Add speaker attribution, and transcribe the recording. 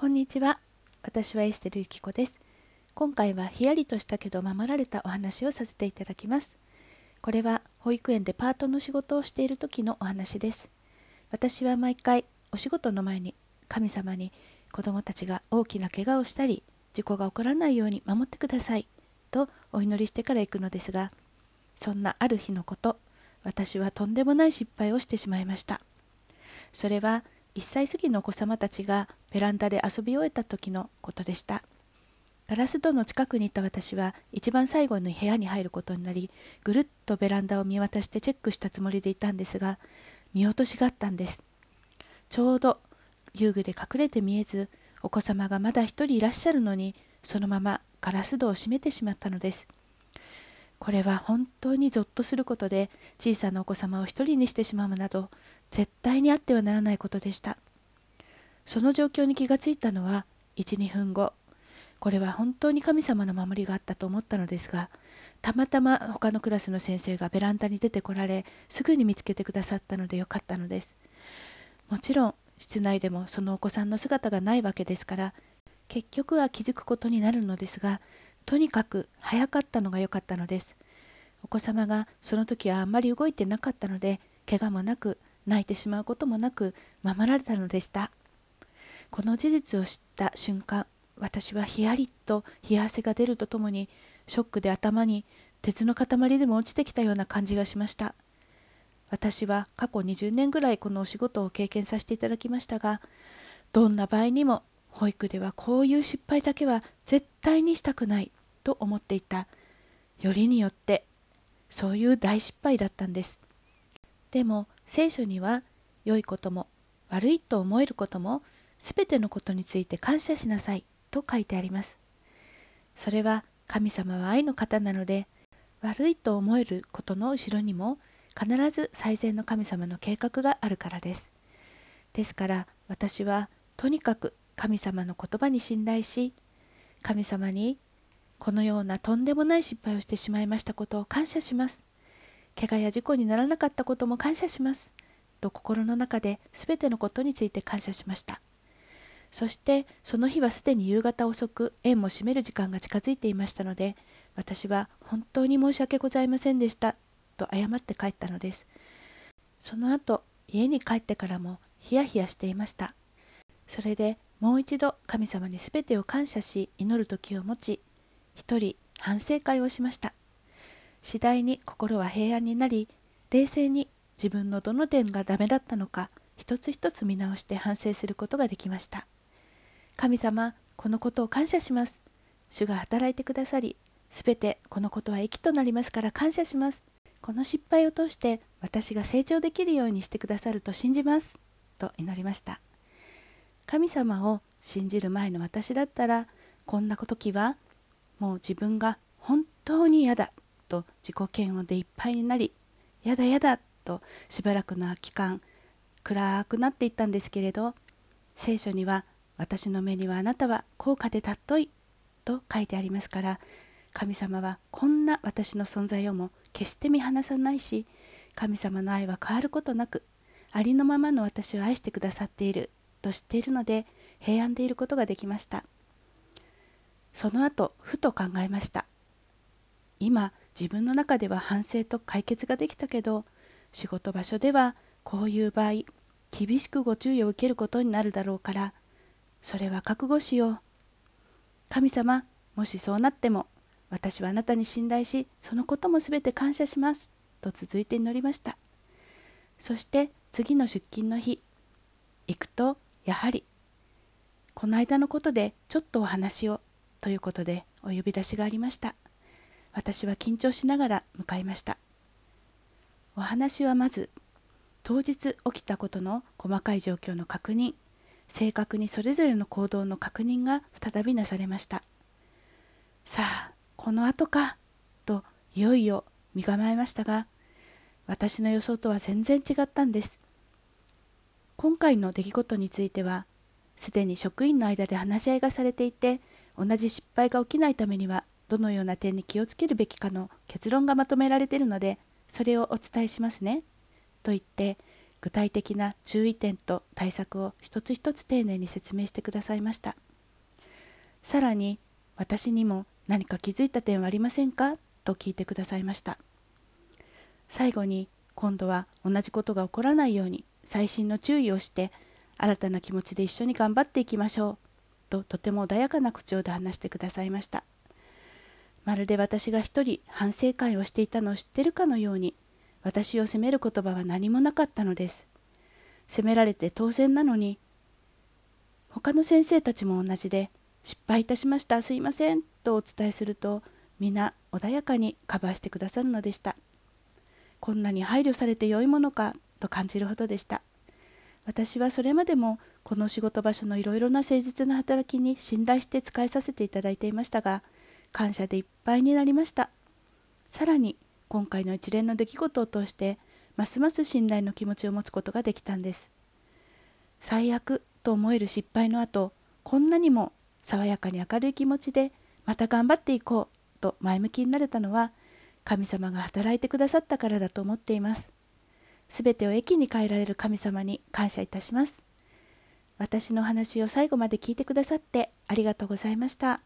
Speaker 1: こんにちは。私はエステルゆきこです。今回はヒヤリとしたけど守られたお話をさせていただきます。これは保育園でパートの仕事をしている時のお話です。私は毎回お仕事の前に神様に子供たちが大きな怪我をしたり事故が起こらないように守ってくださいとお祈りしてから行くのですがそんなある日のこと私はとんでもない失敗をしてしまいました。それは1歳過ぎのお子様たちがベランダで遊び終えた時のことでしたガラス戸の近くにいた私は一番最後の部屋に入ることになりぐるっとベランダを見渡してチェックしたつもりでいたんですが見落としがあったんですちょうど遊具で隠れて見えずお子様がまだ一人いらっしゃるのにそのままガラス戸を閉めてしまったのですこれは本当にぞっとすることで小さなお子様を一人にしてしまうなど絶対にあってはならないことでしたその状況に気がついたのは12分後これは本当に神様の守りがあったと思ったのですがたまたま他のクラスの先生がベランダに出てこられすぐに見つけてくださったのでよかったのですもちろん室内でもそのお子さんの姿がないわけですから結局は気づくことになるのですがとにかく早かったのが良かったのですお子様がその時はあんまり動いてなかったので怪我もなく泣いてしまうこともなく守られたのでしたこの事実を知った瞬間私はヒヤリと冷や汗が出るとともにショックで頭に鉄の塊でも落ちてきたような感じがしました私は過去20年ぐらいこのお仕事を経験させていただきましたがどんな場合にも保育ではこういう失敗だけは絶対にしたくないと思っていたよりによってそういう大失敗だったんですでも聖書には良いことも悪いと思えることも全てのことについて感謝しなさいと書いてありますそれは神様は愛の方なので悪いと思えることの後ろにも必ず最善の神様の計画があるからですですから私はとにかく神様の言葉に信頼し神様にこのようなとんでもない失敗をしてしまいましたことを感謝します怪我や事故にならなかったことも感謝しますと心の中で全てのことについて感謝しましたそしてその日はすでに夕方遅く縁も閉める時間が近づいていましたので私は本当に申し訳ございませんでしたと謝って帰ったのですその後家に帰ってからもヒヤヒヤしていましたそれでもう一度神様に全てを感謝し祈る時を持ち一人反省会をしました次第に心は平安になり冷静に自分のどの点がダメだったのか一つ一つ見直して反省することができました神様このことを感謝します主が働いてくださりすべてこのことは益となりますから感謝しますこの失敗を通して私が成長できるようにしてくださると信じますと祈りました神様を信じる前の私だったらこんな時はもう自分が本当に嫌だと自己嫌悪でいっぱいになりやだやだとしばらくの期間暗くなっていったんですけれど聖書には私の目にはあなたは高価で尊いと書いてありますから神様はこんな私の存在をも決して見放さないし神様の愛は変わることなくありのままの私を愛してくださっていると知っているので平安でいることができました。その後ふと考えました今自分の中では反省と解決ができたけど仕事場所ではこういう場合厳しくご注意を受けることになるだろうからそれは覚悟しよう神様もしそうなっても私はあなたに信頼しそのことも全て感謝しますと続いて祈りましたそして次の出勤の日行くとやはりこの間のことでちょっとお話をということでお呼び出しがありました私は緊張しながら向かいましたお話はまず当日起きたことの細かい状況の確認正確にそれぞれの行動の確認が再びなされましたさあこの後かといよいよ身構えましたが私の予想とは全然違ったんです今回の出来事についてはすでに職員の間で話し合いがされていて同じ失敗が起きないためにはどのような点に気をつけるべきかの結論がまとめられているのでそれをお伝えしますね。と言って具体的な注意点と対策を一つ一つ丁寧に説明してくださいました。さらに私にも何か気づいた点はありませんかと聞いてくださいました。最後に今度は同じことが起こらないように細心の注意をして新たな気持ちで一緒に頑張っていきましょうととても穏やかな口調で話してくださいましたまるで私が一人反省会をしていたのを知ってるかのように私を責める言葉は何もなかったのです責められて当然なのに他の先生たちも同じで失敗いたしましたすいませんとお伝えすると皆穏やかにカバーしてくださるのでしたこんなに配慮されて良いものかと感じるほどでした私はそれまでもこの仕事場所のいろいろな誠実な働きに信頼して使いさせていただいていましたが感謝でいっぱいになりましたさらに今回の一連の出来事を通してますます信頼の気持ちを持つことができたんです最悪と思える失敗の後こんなにも爽やかに明るい気持ちでまた頑張っていこうと前向きになれたのは神様が働いてくださったからだと思っています全てを駅に変えられる神様に感謝いたします私の話を最後まで聞いてくださってありがとうございました。